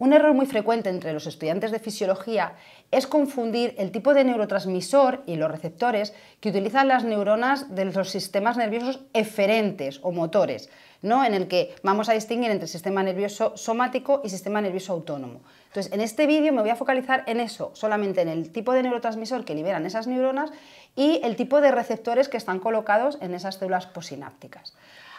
Un error muy frecuente entre los estudiantes de fisiología es confundir el tipo de neurotransmisor y los receptores que utilizan las neuronas de los sistemas nerviosos eferentes o motores, ¿no? en el que vamos a distinguir entre sistema nervioso somático y sistema nervioso autónomo. Entonces, en este vídeo me voy a focalizar en eso, solamente en el tipo de neurotransmisor que liberan esas neuronas y el tipo de receptores que están colocados en esas células posinápticas.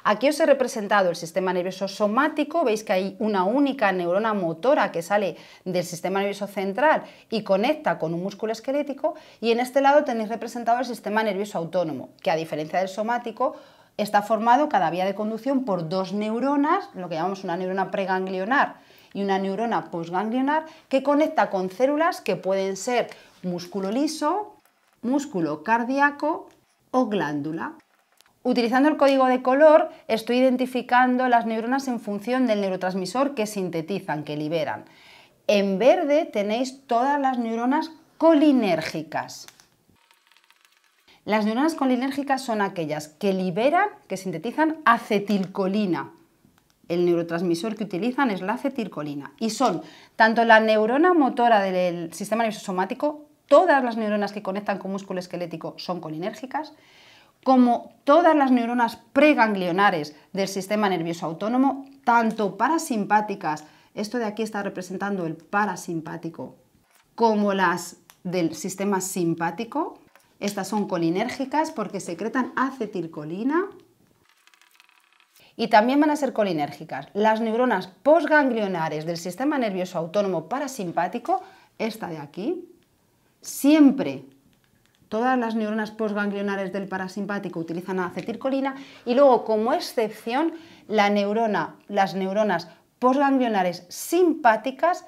Aquí os he representado el sistema nervioso somático, veis que hay una única neurona motora que sale del sistema nervioso central y conecta con un músculo esquelético y en este lado tenéis representado el sistema nervioso autónomo, que a diferencia del somático está formado cada vía de conducción por dos neuronas, lo que llamamos una neurona preganglionar y una neurona postganglionar, que conecta con células que pueden ser músculo liso, músculo cardíaco o glándula. Utilizando el código de color, estoy identificando las neuronas en función del neurotransmisor que sintetizan, que liberan. En verde tenéis todas las neuronas colinérgicas. Las neuronas colinérgicas son aquellas que liberan, que sintetizan acetilcolina. El neurotransmisor que utilizan es la acetilcolina. Y son tanto la neurona motora del sistema nervioso somático, todas las neuronas que conectan con músculo esquelético son colinérgicas, como todas las neuronas preganglionares del sistema nervioso autónomo, tanto parasimpáticas, esto de aquí está representando el parasimpático, como las del sistema simpático, estas son colinérgicas porque secretan acetilcolina, y también van a ser colinérgicas. Las neuronas posganglionares del sistema nervioso autónomo parasimpático, esta de aquí, siempre todas las neuronas posganglionares del parasimpático utilizan acetilcolina y luego como excepción la neurona, las neuronas posganglionares simpáticas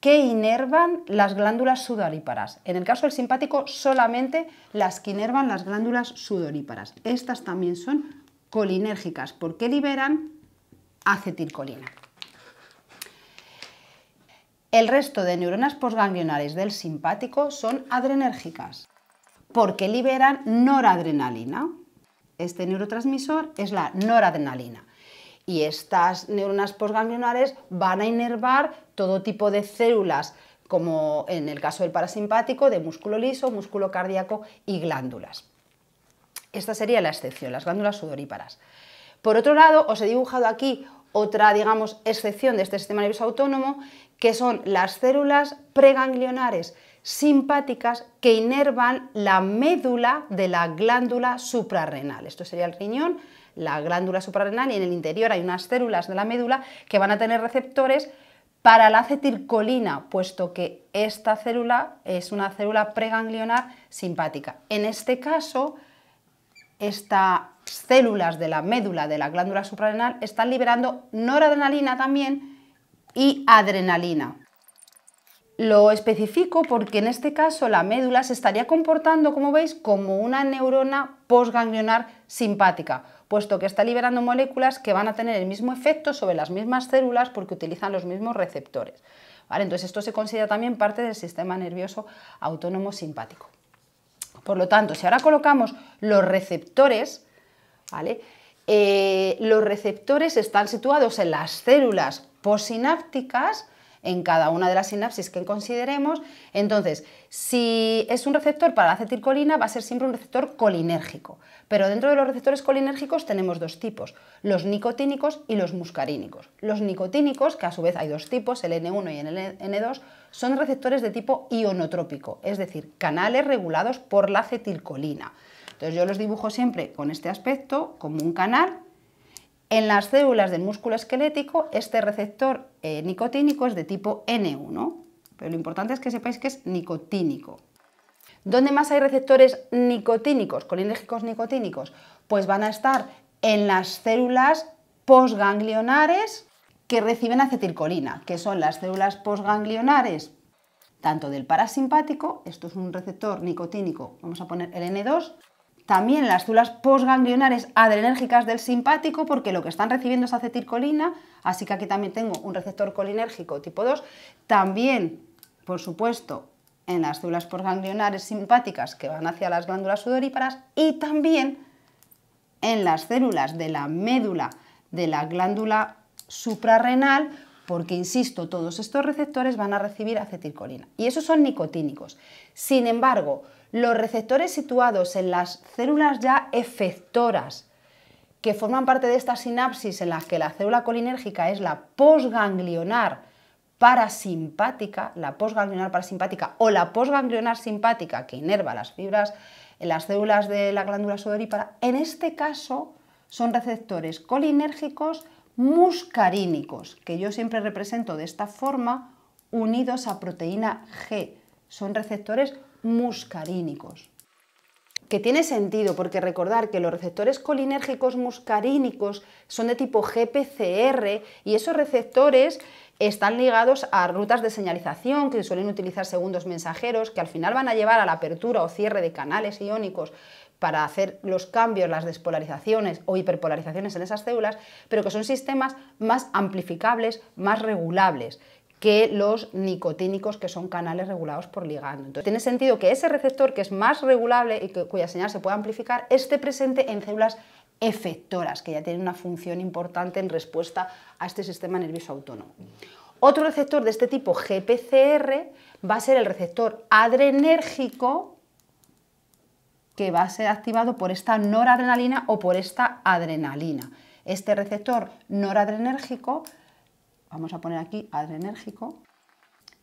que inervan las glándulas sudoríparas. En el caso del simpático solamente las que inervan las glándulas sudoríparas. Estas también son colinérgicas porque liberan acetilcolina. El resto de neuronas posganglionares del simpático son adrenérgicas porque liberan noradrenalina. Este neurotransmisor es la noradrenalina. Y estas neuronas posganglionares van a inervar todo tipo de células, como en el caso del parasimpático, de músculo liso, músculo cardíaco y glándulas. Esta sería la excepción, las glándulas sudoríparas. Por otro lado, os he dibujado aquí otra, digamos, excepción de este sistema nervioso autónomo, que son las células preganglionares, simpáticas que inervan la médula de la glándula suprarrenal. Esto sería el riñón, la glándula suprarrenal y en el interior hay unas células de la médula que van a tener receptores para la acetilcolina, puesto que esta célula es una célula preganglionar simpática. En este caso, estas células de la médula de la glándula suprarrenal están liberando noradrenalina también y adrenalina. Lo especifico porque en este caso la médula se estaría comportando, como veis, como una neurona postganglionar simpática, puesto que está liberando moléculas que van a tener el mismo efecto sobre las mismas células porque utilizan los mismos receptores. Entonces esto se considera también parte del sistema nervioso autónomo simpático. Por lo tanto, si ahora colocamos los receptores, eh, los receptores están situados en las células posinápticas, en cada una de las sinapsis que consideremos. Entonces, si es un receptor para la acetilcolina, va a ser siempre un receptor colinérgico. Pero dentro de los receptores colinérgicos tenemos dos tipos, los nicotínicos y los muscarínicos. Los nicotínicos, que a su vez hay dos tipos, el N1 y el N2, son receptores de tipo ionotrópico, es decir, canales regulados por la acetilcolina. Entonces yo los dibujo siempre con este aspecto, como un canal, en las células del músculo esquelético, este receptor eh, nicotínico es de tipo N1, pero lo importante es que sepáis que es nicotínico. ¿Dónde más hay receptores nicotínicos, colinérgicos nicotínicos? Pues van a estar en las células posganglionares que reciben acetilcolina, que son las células posganglionares tanto del parasimpático, esto es un receptor nicotínico, vamos a poner el N2, también en las células posganglionares adrenérgicas del simpático, porque lo que están recibiendo es acetilcolina, así que aquí también tengo un receptor colinérgico tipo 2. También, por supuesto, en las células posganglionares simpáticas que van hacia las glándulas sudoríparas y también en las células de la médula de la glándula suprarrenal, porque insisto, todos estos receptores van a recibir acetilcolina y esos son nicotínicos. Sin embargo, los receptores situados en las células ya efectoras, que forman parte de esta sinapsis en las que la célula colinérgica es la posganglionar parasimpática, la posganglionar parasimpática o la posganglionar simpática que inerva las fibras en las células de la glándula sudorípara, en este caso son receptores colinérgicos muscarínicos, que yo siempre represento de esta forma, unidos a proteína G. Son receptores muscarínicos. Que tiene sentido porque recordar que los receptores colinérgicos muscarínicos son de tipo GPCR y esos receptores están ligados a rutas de señalización que suelen utilizar segundos mensajeros que al final van a llevar a la apertura o cierre de canales iónicos para hacer los cambios, las despolarizaciones o hiperpolarizaciones en esas células, pero que son sistemas más amplificables, más regulables, que los nicotínicos, que son canales regulados por ligando. Entonces, tiene sentido que ese receptor, que es más regulable y cuya señal se puede amplificar, esté presente en células efectoras, que ya tienen una función importante en respuesta a este sistema nervioso autónomo. Otro receptor de este tipo, GPCR, va a ser el receptor adrenérgico, que va a ser activado por esta noradrenalina o por esta adrenalina. Este receptor noradrenérgico vamos a poner aquí adrenérgico,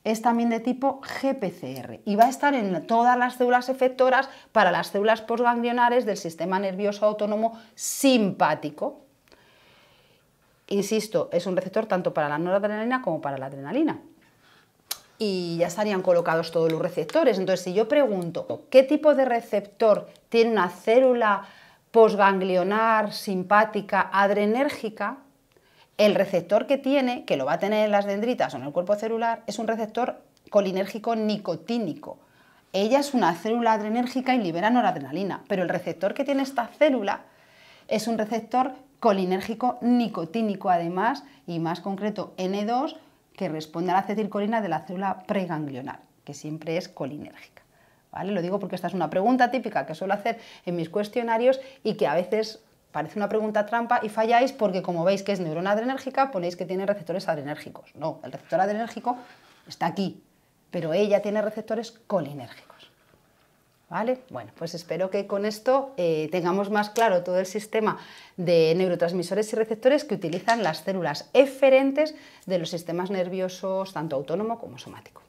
es también de tipo GPCR y va a estar en todas las células efectoras para las células posganglionares del sistema nervioso autónomo simpático. Insisto, es un receptor tanto para la noradrenalina como para la adrenalina. Y ya estarían colocados todos los receptores. Entonces, si yo pregunto, ¿qué tipo de receptor tiene una célula posganglionar simpática adrenérgica? El receptor que tiene, que lo va a tener en las dendritas o en el cuerpo celular, es un receptor colinérgico nicotínico. Ella es una célula adrenérgica y libera noradrenalina, pero el receptor que tiene esta célula es un receptor colinérgico nicotínico además, y más concreto N2, que responde a la acetilcolina de la célula preganglional, que siempre es colinérgica. ¿Vale? Lo digo porque esta es una pregunta típica que suelo hacer en mis cuestionarios y que a veces parece una pregunta trampa y falláis porque como veis que es neurona adrenérgica, ponéis que tiene receptores adrenérgicos. No, el receptor adrenérgico está aquí, pero ella tiene receptores colinérgicos. ¿Vale? Bueno, pues espero que con esto eh, tengamos más claro todo el sistema de neurotransmisores y receptores que utilizan las células eferentes de los sistemas nerviosos, tanto autónomo como somático.